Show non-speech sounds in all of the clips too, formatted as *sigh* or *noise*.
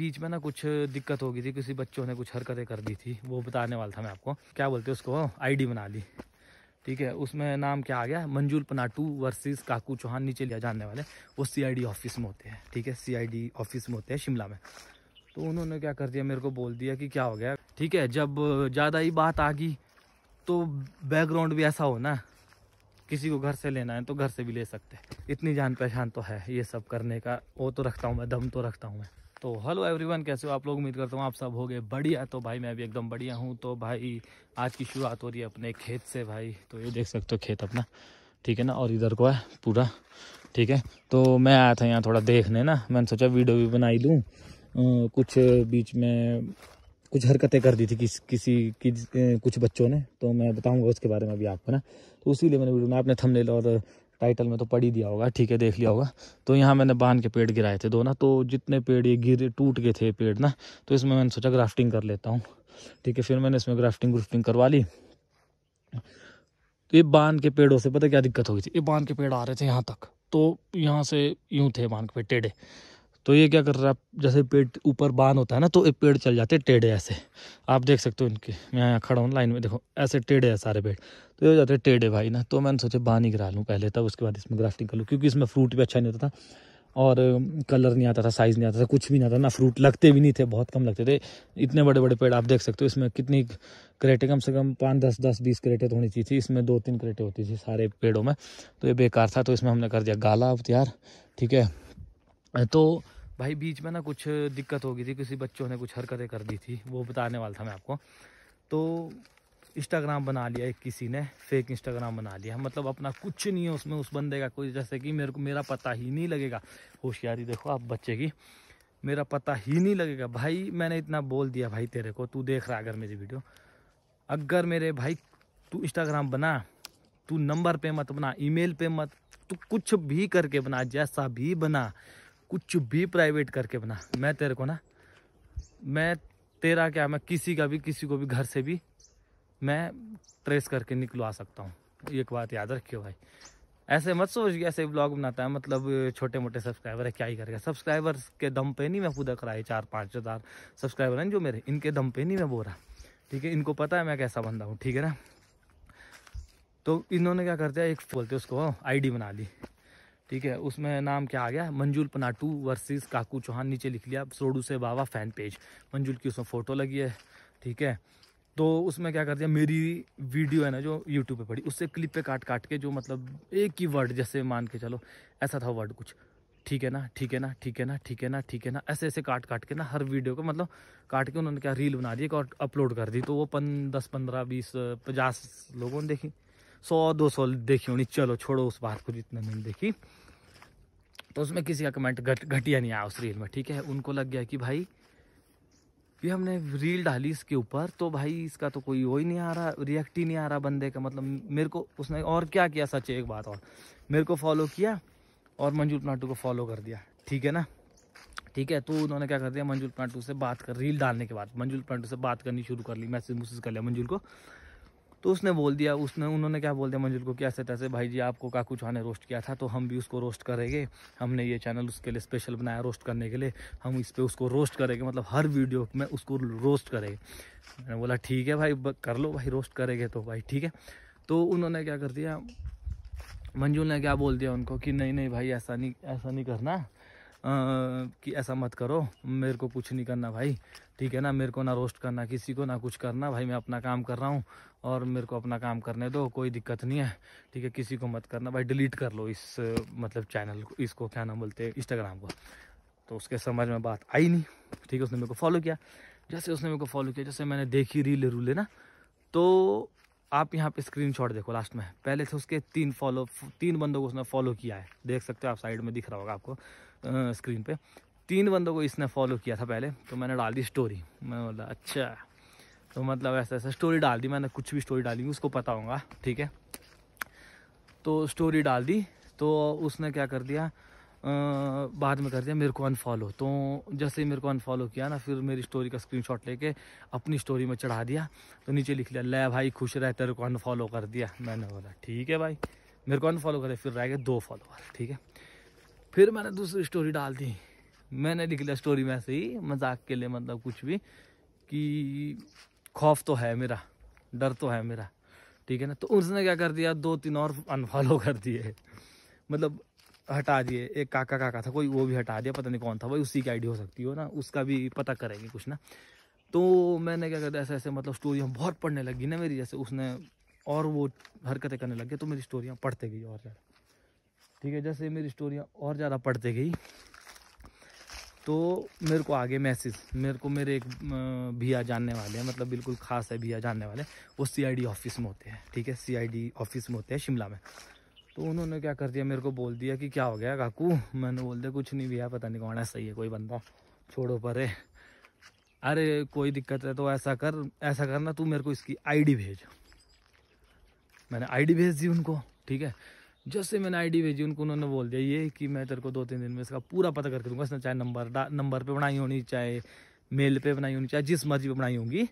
बीच में ना कुछ दिक्कत हो गई थी किसी बच्चों ने कुछ हरकतें कर दी थी वो बताने वाला था मैं आपको क्या बोलते उसको आईडी बना ली ठीक है उसमें नाम क्या आ गया मंजूल पनाटू वर्सेस काकू चौहान नीचे लिया जानने वाले वो सीआईडी ऑफिस में होते हैं ठीक है सीआईडी ऑफिस में होते हैं शिमला में तो उन्होंने क्या कर दिया मेरे को बोल दिया कि क्या हो गया ठीक है जब ज़्यादा ही बात आ गई तो बैकग्राउंड भी ऐसा हो ना किसी को घर से लेना है तो घर से भी ले सकते हैं इतनी जान पहचान तो है ये सब करने का वो तो रखता हूँ मैं दम तो रखता हूँ मैं तो हेलो एवरीवन कैसे हो आप लोग उम्मीद करता हूँ आप सब हो गए बढ़िया तो भाई मैं भी एकदम बढ़िया हूँ तो भाई आज की शुरुआत हो रही है अपने खेत से भाई तो ये देख सकते हो खेत अपना ठीक है ना और इधर को है पूरा ठीक है तो मैं आया था यहाँ थोड़ा देखने ना मैंने सोचा वीडियो भी बनाई लूँ कुछ बीच में कुछ हरकतें कर दी थी किस किसी की कुछ बच्चों ने तो मैं बताऊँगा उसके बारे में भी आपको ना तो उसी मैंने वीडियो में आपने थमनेल और टाइटल में तो पढ़ ही दिया होगा ठीक है देख लिया होगा तो यहाँ मैंने बांध के पेड़ गिराए थे दो ना तो जितने पेड़ ये गिर टूट गए थे पेड़ ना तो इसमें मैंने सोचा ग्राफ्टिंग कर लेता हूँ ठीक है फिर मैंने इसमें ग्राफ्टिंग ग्रुफ्टिंग करवा ली तो ये बांध के पेड़ों से पता क्या दिक्कत हो गई थी ये बांध के पेड़ आ रहे थे यहाँ तक तो यहाँ से यूँ थे बांध के पेड़ टेढ़े तो ये क्या कर रहा है जैसे पेड़ ऊपर बांध होता है ना तो ये पेड़ चल जाते टेढ़े ऐसे आप देख सकते हो इनके मैं यहाँ खड़ा हूँ लाइन में देखो ऐसे टेढ़े हैं सारे पेड़ तो ये हो जाते हैं टेढ़े भाई ना तो मैंने सोचा बांध ही करा लूँ पहले तब उसके बाद इसमें ग्राफ्टिंग कर लूँ क्योंकि इसमें फ्रूट भी अच्छा नहीं होता था और कलर नहीं आता था साइज़ नहीं आता था कुछ भी नहीं आता ना फ्रूट लगते भी नहीं थे बहुत कम लगते थे इतने बड़े बड़े पेड़ आप देख सकते हो इसमें कितनी करेटे कम से कम पाँच दस दस बीस करेटे तो होनी चाहिए थी इसमें दो तीन करेटे होती थी सारे पेड़ों में तो ये बेकार था तो इसमें हमने कर दिया गाला अब तैयार ठीक है तो भाई बीच में ना कुछ दिक्कत हो गई थी किसी बच्चों ने कुछ हरकतें कर दी थी वो बताने वाला था मैं आपको तो इंस्टाग्राम बना लिया एक किसी ने फेक इंस्टाग्राम बना लिया मतलब अपना कुछ नहीं है उसमें उस बंदे का कोई जैसे कि मेरे को मेरा पता ही नहीं लगेगा होशियारी देखो आप बच्चे की मेरा पता ही नहीं लगेगा भाई मैंने इतना बोल दिया भाई तेरे को तू देख रहा अगर मेरी वीडियो अगर मेरे भाई तू इंस्टाग्राम बना तू नंबर पे मत बना ईमेल पे मत तू कुछ भी करके बना जैसा भी बना कुछ भी प्राइवेट करके बना मैं तेरे को ना मैं तेरा क्या मैं किसी का भी किसी को भी घर से भी मैं ट्रेस करके निकलवा सकता हूँ एक बात याद रखियो भाई ऐसे मत सोच कि ऐसे ब्लॉग बनाता है मतलब छोटे मोटे सब्सक्राइबर है क्या ही करेगा सब्सक्राइबर के दम पे नहीं मैं पूरा कराए चार पाँच हज़ार सब्सक्राइबर हैं जो मेरे इनके दम पे नहीं मैं बोल रहा ठीक है इनको पता है मैं कैसा बंदा हूँ ठीक है ना तो इन्होंने क्या करते हैं एक बोलते उसको आईडी हाँ, बना ली ठीक है उसमें नाम क्या आ गया मंजुल पनाटू वर्सेस काकू चौहान नीचे लिख लिया सोडू से बाबा फैन पेज मंजुल की उसमें फ़ोटो लगी है ठीक है तो उसमें क्या कर दिया मेरी वीडियो है ना जो यूट्यूब पे पड़ी उससे क्लिप पे काट काट के जो मतलब एक ही वर्ड जैसे मान के चलो ऐसा था वर्ड कुछ ठीक है ना ठीक है ना ठीक है ना ठीक है ना ठीक है ना ऐसे ऐसे काट काट के ना हर वीडियो को मतलब काट के उन्होंने क्या रील बना दी और अपलोड कर दी तो वो पन दस पंद्रह बीस पचास लोगों ने देखी सौ दो सौ देखी होनी चलो छोड़ो उस बात को जितने मैंने देखी तो उसमें किसी का कमेंट घटिया नहीं आया उस रील में ठीक है उनको लग गया कि भाई ये हमने रील डाली इसके ऊपर तो भाई इसका तो कोई वो ही नहीं आ रहा रिएक्ट ही नहीं आ रहा बंदे का मतलब मेरे को उसने और क्या किया सच एक बात और मेरे को फॉलो किया और मंजूर नाटू को फॉलो कर दिया ठीक है ना ठीक है तो उन्होंने क्या कर दिया मंजूर पांटू से बात कर रील डालने के बाद मंजूर पांटू से बात करनी शुरू कर ली मैसेज मुसेज कर लिया मंजूर को तो उसने बोल दिया उसने उन्होंने क्या बोल दिया मंजुल को क्या ऐसे तैसे भाई जी आपको काकू कुछ ने रोस्ट किया था तो हम भी उसको रोस्ट करेंगे हमने ये चैनल उसके लिए स्पेशल बनाया रोस्ट करने के लिए हम इस पर उसको रोस्ट करेंगे मतलब हर वीडियो में उसको रोस्ट करेंगे मैंने बोला ठीक है भाई कर लो भाई रोस्ट करेंगे तो भाई ठीक है तो उन्होंने क्या कर दिया मंजुल ने क्या बोल दिया उनको कि नहीं नहीं भाई ऐसा नहीं ऐसा नहीं करना आ, कि ऐसा मत करो मेरे को कुछ नहीं करना भाई ठीक है ना मेरे को ना रोस्ट करना किसी को ना कुछ करना भाई मैं अपना काम कर रहा हूँ और मेरे को अपना काम करने दो कोई दिक्कत नहीं है ठीक है किसी को मत करना भाई डिलीट कर लो इस मतलब चैनल को इसको क्या नाम बोलते हैं इंस्टाग्राम को तो उसके समझ में बात आई नहीं ठीक है उसने मेरे को फॉलो किया जैसे उसने मेरे को फॉलो किया जैसे मैंने देखी रील रूले ना तो आप यहाँ पे स्क्रीनशॉट देखो लास्ट में पहले से उसके तीन फॉलो तीन बंदों को उसने फॉलो किया है देख सकते हो आप साइड में दिख रहा होगा आपको आ, स्क्रीन पे तीन बंदों को इसने फॉलो किया था पहले तो मैंने डाल दी स्टोरी मैंने बोला अच्छा तो मतलब ऐसा ऐसा स्टोरी डाल दी मैंने कुछ भी स्टोरी डाली उसको पता होगा ठीक है तो स्टोरी डाल दी तो उसने क्या कर दिया आ, बाद में कर दिया मेरे को अनफॉलो तो जैसे ही मेरे को अनफॉलो किया ना फिर मेरी स्टोरी का स्क्रीनशॉट लेके अपनी स्टोरी में चढ़ा दिया तो नीचे लिख लिया ले भाई खुश रह तेरे को अनफॉलो कर दिया मैंने बोला ठीक है भाई मेरे को अनफॉलो करे फिर रह गए दो फॉलोअर ठीक है फिर मैंने दूसरी स्टोरी डाल दी मैंने लिख लिया स्टोरी में ऐसे ही मजाक के लिए मतलब कुछ भी कि खौफ तो है मेरा डर तो है मेरा ठीक है ना तो उसने क्या कर दिया दो तीन और अनफॉलो कर दिए मतलब हटा दिए एक काका काका था कोई वो भी हटा दिया पता नहीं कौन था भाई उसी की आईडी हो सकती हो ना उसका भी पता करेंगे कुछ ना तो मैंने क्या कर दिया ऐसे ऐसे मतलब स्टोरियाँ बहुत पढ़ने लगी ना मेरी जैसे उसने और वो हरकतें करने लग गए तो मेरी स्टोरियाँ पढ़ते गई और ज़्यादा ठीक है जैसे मेरी स्टोरियाँ और ज़्यादा पढ़ते गई तो मेरे को आगे मैसेज मेरे को मेरे एक भैया जानने वाले हैं मतलब बिल्कुल खास है भैया जानने वाले वो सीआईडी ऑफिस में होते हैं ठीक है सीआईडी ऑफिस में होते हैं शिमला में तो उन्होंने क्या कर दिया मेरे को बोल दिया कि क्या हो गया काकू मैंने बोल दिया कुछ नहीं भैया पता नहीं कौन है सही है कोई बंदा छोड़ो परे अरे कोई दिक्कत है तो ऐसा कर ऐसा करना तू मेरे को इसकी डी भेज मैंने डी भेज दी उनको ठीक है जैसे मैंने आईडी भेजी उनको उन्होंने बोल दिया ये कि मैं तेरे को दो तीन दिन में इसका पूरा पता करके दूंगा इसने चाहे नंबर नंबर पे बनाई होनी चाहे मेल पे बनाई होनी चाहे जिस मर्जी पे बनाई होंगी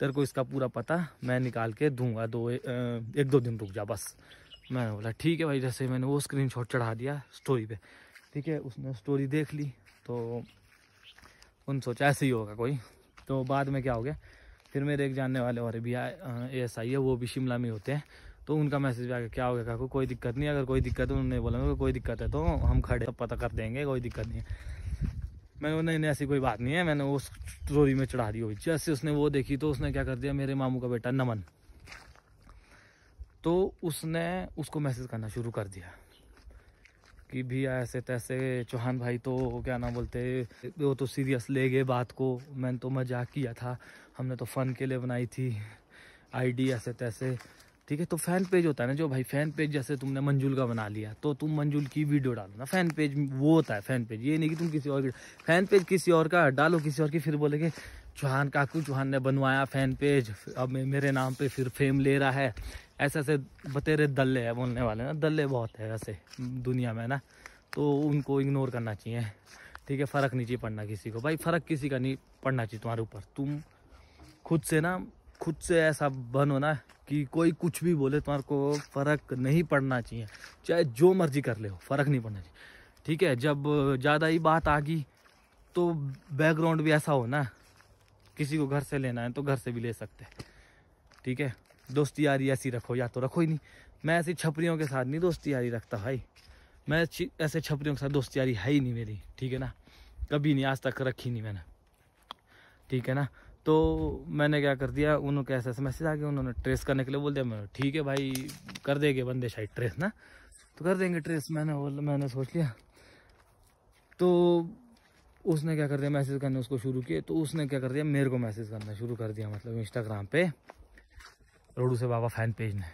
तेरे को इसका पूरा पता मैं निकाल के दूंगा दो एक दो दिन रुक जा बस मैंने बोला ठीक है भाई जैसे मैंने वो स्क्रीन चढ़ा दिया स्टोरी पर ठीक है उसने स्टोरी देख ली तो उन सोचा ऐसे ही होगा कोई तो बाद में क्या हो गया फिर मेरे एक जानने वाले और भी आए एस आई है वो भी शिमला में होते हैं तो उनका मैसेज भी आ गया क्या हो गया काकू कोई दिक्कत नहीं अगर कोई दिक्कत है तो उन्होंने बोला कोई दिक्कत है तो हम खड़े पता कर देंगे कोई दिक्कत नहीं है मैंने नहीं नहीं ऐसी कोई बात नहीं है मैंने वो स्टोरी में चढ़ा दी हुई जैसे उसने वो देखी तो उसने क्या कर दिया मेरे मामू का बेटा नमन तो उसने उसको मैसेज करना शुरू कर दिया कि भी ऐसे तैसे चौहान भाई तो क्या नाम बोलते वो तो सीरियस ले गए बात को मैंने तो मजाक किया था हमने तो फ़न के लिए बनाई थी आईडी ऐसे तैसे ठीक है तो फैन पेज होता है ना जो भाई फैन पेज जैसे तुमने मंजुल का बना लिया तो तुम मंजुल की वीडियो डालो ना फैन पेज वो होता है फैन पेज ये नहीं कि तुम किसी और की फैन पेज किसी और का डालो किसी और की फिर बोलेगे चौहान काकू चौहान ने बनवाया फैन पेज अब मेरे नाम पे फिर फेम ले रहा है ऐसे ऐसे बतेरे दल्ले है बोलने वाले ना दल्ले बहुत है वैसे दुनिया में ना तो उनको इग्नोर करना चाहिए ठीक है फ़र्क नहीं चाहिए पड़ना किसी को भाई फ़र्क किसी का नहीं पड़ना चाहिए तुम्हारे ऊपर तुम खुद से ना खुद से ऐसा बनो ना कि कोई कुछ भी बोले तुम्हारे तो को फ़र्क नहीं पड़ना चाहिए चाहे जो मर्जी कर ले हो फ़र्क नहीं पड़ना चाहिए ठीक है जब ज़्यादा ही बात आ गई तो बैकग्राउंड भी ऐसा हो ना किसी को घर से लेना है तो घर से भी ले सकते हैं ठीक है दोस्ती यारी ऐसी रखो या तो रखो ही नहीं मैं ऐसी छपरियों के साथ नहीं दोस्ती यारी रखता भाई मैं ऐसे छपरियों के साथ दोस्ती यारी है ही नहीं मेरी ठीक है ना कभी नहीं आज तक रखी नहीं मैंने ठीक है ना तो मैंने क्या कर दिया उन्होंने कैसे ऐसे मैसेज आ गया उन्होंने ट्रेस करने के लिए बोल दिया मैंने ठीक है भाई कर देंगे बंदे शायद ट्रेस ना तो कर देंगे ट्रेस मैंने बोल मैंने सोच लिया तो उसने क्या कर दिया मैसेज करने उसको शुरू किए तो उसने क्या कर दिया मेरे को मैसेज करना शुरू कर दिया मतलब इंस्टाग्राम पे रोडू से बाबा फैन पेज ने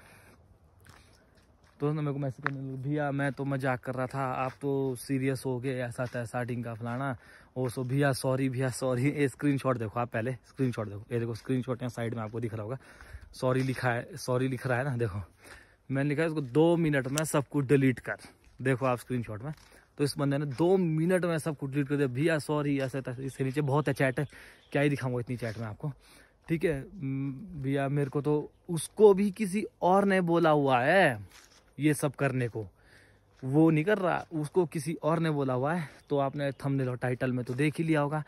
तो उसने मेरे को मैसेज करने लगा भैया मैं तो मजाक कर रहा था आप तो सीरियस हो गए ऐसा तैसा डिंगा फलाना और सो भैया सॉरी भैया सॉरी ये शॉट देखो आप पहले शॉट देखो ये देखो शॉट यहाँ साइड में आपको दिख रहा होगा सॉरी लिखा है सॉरी लिख रहा है ना देखो मैंने लिखा है उसको दो मिनट में सब कुछ डिलीट कर देखो आप शॉट में तो इस बंदे ने दो मिनट में सब कुछ डिलीट कर दिया भैया सॉरी ऐसे तैसे इसके नीचे बहुत है चैट है क्या ही दिखाऊंगा इतनी चैट में आपको ठीक है भैया मेरे को तो उसको भी किसी और ने बोला हुआ है ये सब करने को वो नहीं कर रहा उसको किसी और ने बोला हुआ है तो आपने थंबनेल और टाइटल में तो देख ही लिया होगा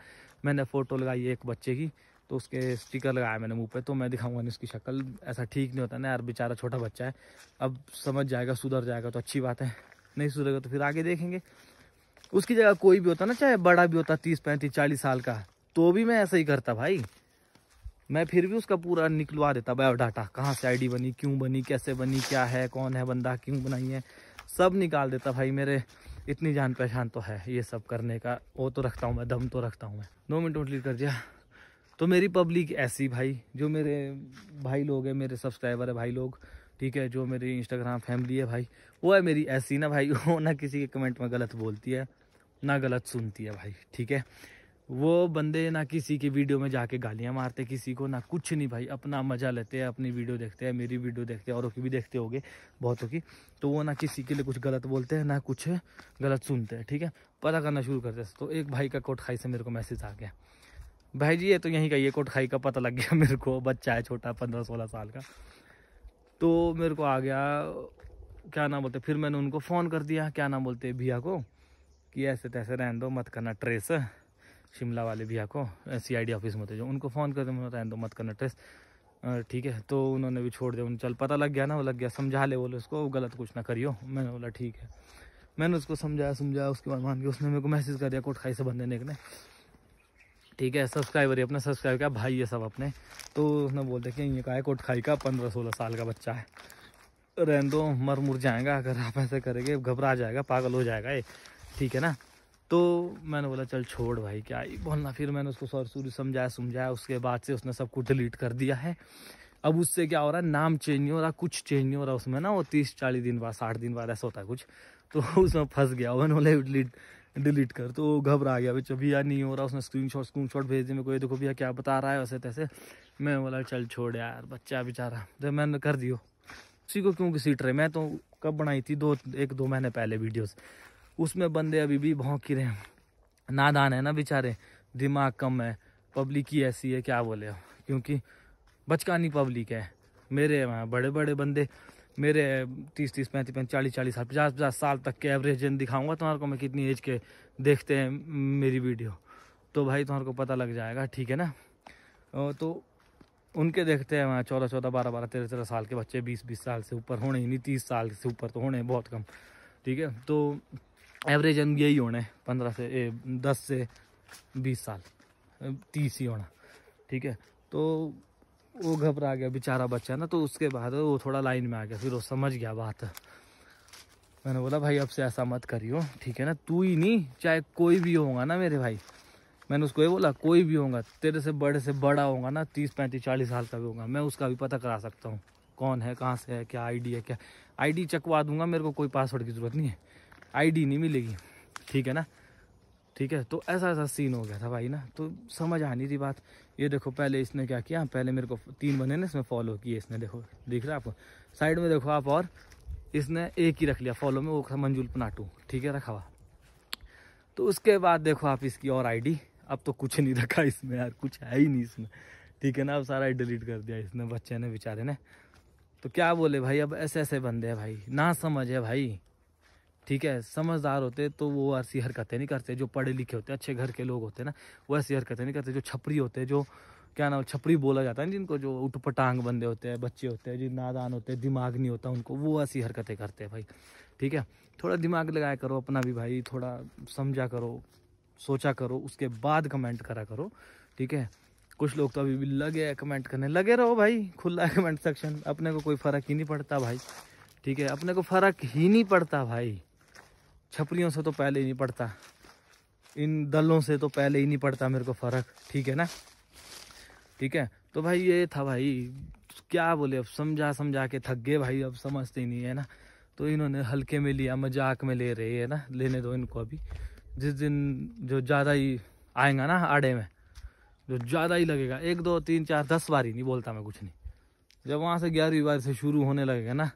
मैंने फ़ोटो लगाई एक बच्चे की तो उसके स्टिकर लगाया मैंने मुंह पे तो मैं दिखाऊंगा नहीं उसकी शक्ल ऐसा ठीक नहीं होता ना यार बेचारा छोटा बच्चा है अब समझ जाएगा सुधर जाएगा तो अच्छी बात है नहीं सुधरेगा तो फिर आगे देखेंगे उसकी जगह कोई भी होता ना चाहे बड़ा भी होता तीस पैंतीस चालीस साल का तो भी मैं ऐसा ही करता भाई मैं फिर भी उसका पूरा निकलवा देता बायोडाटा कहाँ से आईडी बनी क्यों बनी कैसे बनी क्या है कौन है बंदा क्यों बनाई है सब निकाल देता भाई मेरे इतनी जान पहचान तो है ये सब करने का वो तो रखता हूँ मैं दम तो रखता हूँ मैं दो मिनट कंप्लीट कर दिया तो मेरी पब्लिक ऐसी भाई जो मेरे भाई लोग हैं मेरे सब्सक्राइबर है भाई लोग ठीक है जो मेरी इंस्टाग्राम फैमिली है भाई वो है मेरी ऐसी ना भाई *laughs* वो ना किसी के कमेंट में गलत बोलती है ना गलत सुनती है भाई ठीक है वो बंदे ना किसी की वीडियो में जाके गालियाँ मारते किसी को ना कुछ नहीं भाई अपना मज़ा लेते हैं अपनी वीडियो देखते हैं मेरी वीडियो देखते हैं औरों की भी देखते होगे बहुतों की तो वो ना किसी के लिए कुछ गलत बोलते हैं ना कुछ गलत सुनते हैं ठीक है पता करना शुरू करते हैं तो एक भाई का कोट खाई से मेरे को मैसेज आ गया भाई जी ये तो यहीं का ये कोट खाई का पता लग गया *laughs* मेरे को बच्चा है छोटा पंद्रह सोलह साल का तो मेरे को आ गया क्या नाम बोलते फिर मैंने उनको फ़ोन कर दिया क्या नाम बोलते भैया को कि ऐसे तैसे रहने दो मत करना ट्रेस शिमला वाले भैया को सी ऑफिस में थे जो उनको फ़ोन कर मैं रहने दो मत करना ट्रेस ठीक है तो उन्होंने भी छोड़ दिया उन चल पता लग गया ना वो लग गया समझा ले बोले उसको गलत कुछ ना करियो मैंने बोला ठीक है मैंने उसको समझाया समझाया उसके बाद मान के उसने मेरे को मैसेज कर दिया कोटखाई से बंदे ने एक ने ठीक है सब्सक्राइबर ही अपना सब्सक्राइब क्या भाई है सब अपने तो उसने बोलते कि ये कहा है कोटखाई का पंद्रह सोलह साल का बच्चा है रहन दो मर मुर जाएगा अगर आप ऐसे करेंगे घबरा जाएगा पागल हो जाएगा ये ठीक है ना तो मैंने बोला चल छोड़ भाई क्या ही बोलना फिर मैंने उसको सौर सूर्य समझाया समझाया उसके बाद से उसने सब कुछ डिलीट कर दिया है अब उससे क्या हो रहा है नाम चेंज नहीं हो रहा कुछ चेंज नहीं हो रहा उसमें ना वो तीस चालीस दिन बाद साठ दिन बाद ऐसा होता है कुछ तो *laughs* उसमें फंस गया मैंने बोला डिलीट डिलीट कर तो घबरा गया भाई भैया नहीं हो रहा उसने स्क्रीन शॉट स्क्रीन शॉट भेज दिया मेरे को देखो भैया क्या बता रहा है वैसे तैसे मैं बोला चल छोड़ यार बच्चा बेचारा जब तो मैंने कर दियो उसी को क्यों घसीट रहे मैं तो कब बनाई थी दो एक दो महीने पहले वीडियोस उसमें बंदे अभी भी भौंक रहे हैं नादान है ना बेचारे दिमाग कम है पब्लिक ही ऐसी है क्या बोले हो क्योंकि बचकानी पब्लिक है मेरे वहाँ बड़े बड़े बंदे मेरे तीस तीस पैंतीस पैंतीस चालीस चालीस साल पचास पचास साल तक के एवरेज दिखाऊंगा तुम्हारे को मैं कितनी एज के देखते हैं मेरी वीडियो तो भाई तुम्हारे को पता लग जाएगा ठीक है ना तो उनके देखते हैं वहाँ चौदह चौदह बारह बारह तेरह तेरह साल के बच्चे बीस बीस साल से ऊपर होने ही नहीं तीस साल से ऊपर तो होने बहुत कम ठीक है तो एवरेज हम यही होना है पंद्रह से ए, दस से बीस साल तीस ही होना ठीक है तो वो घबरा गया बेचारा बच्चा ना तो उसके बाद वो थोड़ा लाइन में आ गया फिर वो समझ गया बात मैंने बोला भाई अब से ऐसा मत करियो ठीक है ना तू ही नहीं चाहे कोई भी होगा ना मेरे भाई मैंने उसको ये बोला कोई भी होगा तेरे से बड़े से बड़ा होगा ना तीस पैंतीस चालीस साल का भी होगा मैं उसका भी पता करा सकता हूँ कौन है कहाँ से है क्या आईडी है क्या आईडी चकवा दूंगा मेरे को कोई पासवर्ड की ज़रूरत नहीं है आईडी नहीं मिलेगी ठीक है ना ठीक है तो ऐसा ऐसा सीन हो गया था भाई ना तो समझ आ नहीं थी बात ये देखो पहले इसने क्या किया पहले मेरे को तीन बने ना इसमें फॉलो किए इसने देखो दिख रहा है आपको साइड में देखो आप और इसने एक ही रख लिया फॉलो में वो था मंजूल पनाटू ठीक है रखा हुआ तो उसके बाद देखो आप इसकी और आईडी अब तो कुछ नहीं रखा इसमें यार कुछ है ही नहीं इसमें ठीक है ना अब सारा डिलीट कर दिया इसने बच्चे ने बेचारे ने तो क्या बोले भाई अब ऐसे ऐसे बंदे हैं भाई ना समझ है भाई ठीक है समझदार होते तो वो ऐसी हरकतें नहीं करते जो पढ़े लिखे होते अच्छे घर के लोग होते ना वो ऐसी हरकतें नहीं करते जो छपरी होते जो क्या नाम छपरी बोला जाता है जिनको जो उठ पटांग बंदे होते हैं बच्चे होते हैं जिन नादान होते हैं दिमाग नहीं होता उनको वो ऐसी हरकतें करते हैं भाई ठीक है थोड़ा दिमाग लगाया करो अपना भी भाई थोड़ा समझा करो सोचा करो उसके बाद कमेंट करा करो ठीक है कुछ लोग तो अभी भी लगे कमेंट करने लगे रहो भाई खुला है कमेंट सेक्शन अपने को कोई फ़र्क ही नहीं पड़ता भाई ठीक है अपने को फ़र्क ही नहीं पड़ता भाई छपरियों से तो पहले ही नहीं पड़ता इन दलों से तो पहले ही नहीं पड़ता मेरे को फ़र्क ठीक है ना ठीक है तो भाई ये था भाई क्या बोले अब समझा समझा के थक गए भाई अब समझते ही नहीं है ना तो इन्होंने हल्के में लिया मजाक में ले रहे है ना लेने दो इनको अभी जिस दिन जो ज़्यादा ही आएगा ना आड़े में जो ज़्यादा ही लगेगा एक दो तीन चार दस बार ही नहीं बोलता मैं कुछ नहीं जब वहाँ से ग्यारहवीं बार से शुरू होने लगेगा ना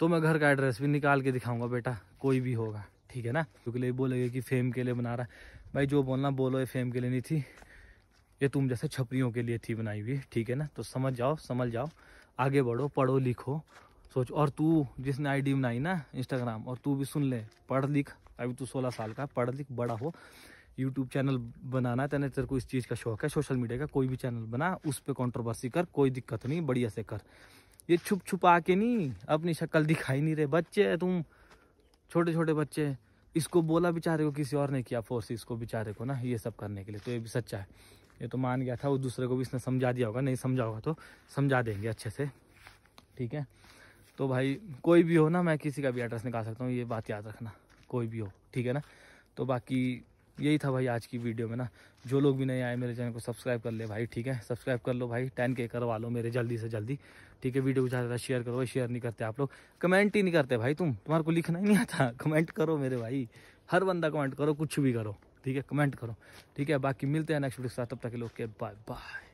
तो मैं घर का एड्रेस भी निकाल के दिखाऊंगा बेटा कोई भी होगा ठीक है ना क्योंकि लिए बोलेगे कि फेम के लिए बना रहा है भाई जो बोलना बोलो ये फेम के लिए नहीं थी ये तुम जैसे छपरियों के लिए थी बनाई हुई ठीक है ना तो समझ जाओ समझ जाओ आगे बढ़ो पढ़ो लिखो सोचो और तू जिसने आईडी बनाई ना इंस्टाग्राम और तू भी सुन ले पढ़ लिख अभी तू सोलह साल का पढ़ लिख बड़ा हो यूट्यूब चैनल बनाना तेने तेरे को इस चीज़ का शौक है सोशल मीडिया का कोई भी चैनल बना उस पर कॉन्ट्रोवर्सी कर कोई दिक्कत नहीं बढ़िया से कर ये छुप छुपा के नहीं अपनी शक्ल दिखाई नहीं रहे बच्चे तुम छोटे छोटे बच्चे इसको बोला बेचारे को किसी और ने किया फोर्स इसको बेचारे को ना ये सब करने के लिए तो ये भी सच्चा है ये तो मान गया था वो दूसरे को भी इसने समझा दिया होगा नहीं समझा होगा तो समझा देंगे अच्छे से ठीक है तो भाई कोई भी हो ना मैं किसी का भी एड्रेस निकाल सकता हूँ ये बात याद रखना कोई भी हो ठीक है ना तो बाकी यही था भाई आज की वीडियो में ना जो लोग भी नहीं आए मेरे चैनल को सब्सक्राइब कर ले भाई ठीक है सब्सक्राइब कर लो भाई टेन के करवा लो मेरे जल्दी से जल्दी ठीक है वीडियो को ज़्यादा शेयर करो शेयर नहीं करते आप लोग कमेंट ही नहीं करते भाई तुम तुम्हारे को लिखना ही नहीं आता कमेंट करो मेरे भाई हर बंदा कमेंट करो कुछ भी करो ठीक है कमेंट करो ठीक है बाकी मिलते हैं नेक्स्ट वीडियो के साथ तब तक के लोग के बाय बाय